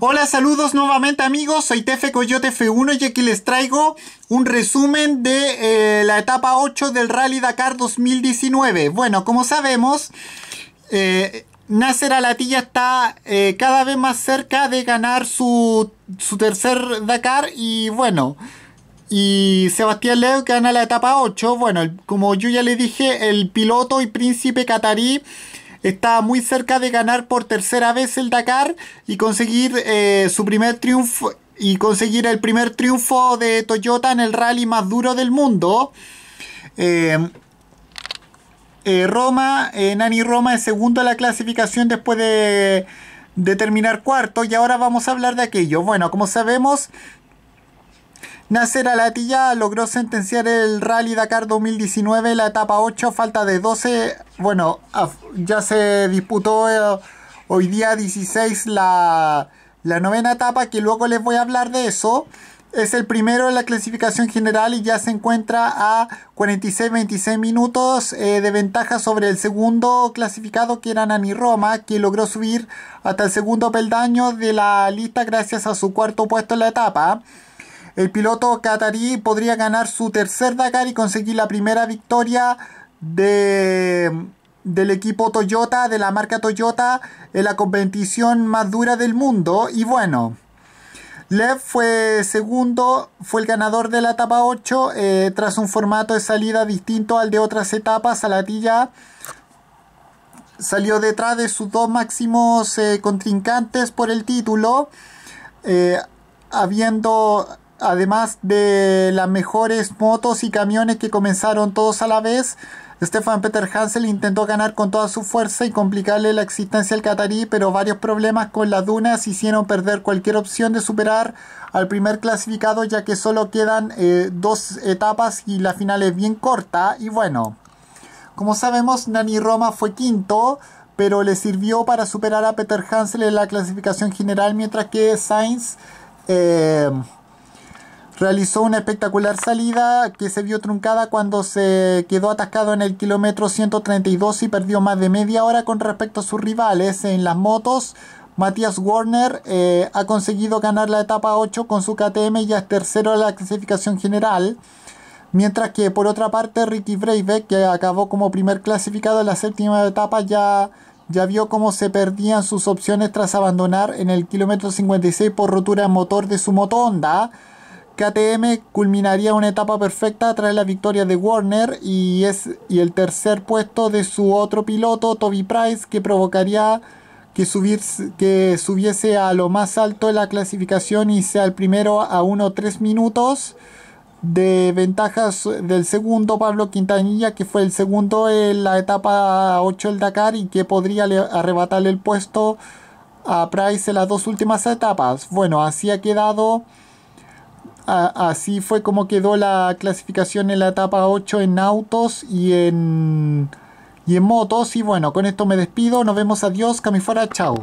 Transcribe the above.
Hola, saludos nuevamente amigos, soy Tefe Coyote F1 y aquí les traigo un resumen de eh, la etapa 8 del Rally Dakar 2019. Bueno, como sabemos, Nacer eh, Nasser Alatilla está eh, cada vez más cerca de ganar su, tercer Dakar y bueno... Y Sebastián Leo gana la etapa 8. Bueno, como yo ya le dije, el piloto y príncipe catarí Está muy cerca de ganar por tercera vez el Dakar y conseguir eh, su primer triunfo y conseguir el primer triunfo de Toyota en el rally más duro del mundo. Eh, eh, Roma, Nani Roma es segundo en la clasificación después de, terminar cuarto y ahora vamos a hablar de aquello. Bueno, como sabemos, Nacer Alatilla logró sentenciar el Rally Dakar 2019 la etapa 8 falta de 12 bueno, ya se disputó eh, hoy día 16 la, novena etapa, que luego les voy a hablar de eso. Es el primero en la clasificación general y ya se encuentra a 46-26 minutos eh, de ventaja sobre el segundo clasificado que era Nani Roma, que logró subir hasta el segundo peldaño de la lista gracias a su cuarto puesto en la etapa. El piloto catarí podría ganar su tercer Dakar y conseguir la primera victoria de, del equipo Toyota, de la marca Toyota, en la competición más dura del mundo. Y bueno, Lev fue segundo, fue el ganador de la etapa 8, eh, tras un formato de salida distinto al de otras etapas. a la tilla salió detrás de sus dos máximos eh, contrincantes por el título, eh, habiendo además de las mejores motos y camiones que comenzaron todos a la vez, Stefan Peter Hansel intentó ganar con toda su fuerza y complicarle la existencia al Qatarí, pero varios problemas con las dunas hicieron perder cualquier opción de superar al primer clasificado, ya que solo quedan eh, dos etapas y la final es bien corta. Y bueno, como sabemos, Nani Roma fue quinto, pero le sirvió para superar a Peter Hansel en la clasificación general, mientras que Sainz. Eh, Realizó una espectacular salida que se vio truncada cuando se quedó atascado en el kilómetro 132 y perdió más de media hora con respecto a sus rivales en las motos. Matías Warner eh, ha conseguido ganar la etapa 8 con su KTM y es tercero en la clasificación general. Mientras que por otra parte Ricky Breivik, que acabó como primer clasificado en la séptima etapa, ya, ya vio cómo se perdían sus opciones tras abandonar en el kilómetro 56 por rotura motor de su moto Honda culminaría una etapa perfecta tras la victoria de Warner y, es, y el tercer puesto de su otro piloto, Toby Price, que provocaría que, que subiese a lo más alto de la clasificación y sea el primero a 1-3 minutos de ventajas del segundo Pablo Quintanilla, que fue el segundo en la etapa 8 del Dakar y que podría arrebatarle el puesto a Price en las dos últimas etapas. Bueno, así ha quedado así fue como quedó la clasificación en la etapa 8 en autos y en, y en motos. Y bueno, con esto me despido. Nos vemos. Adiós. Camifora. Chao.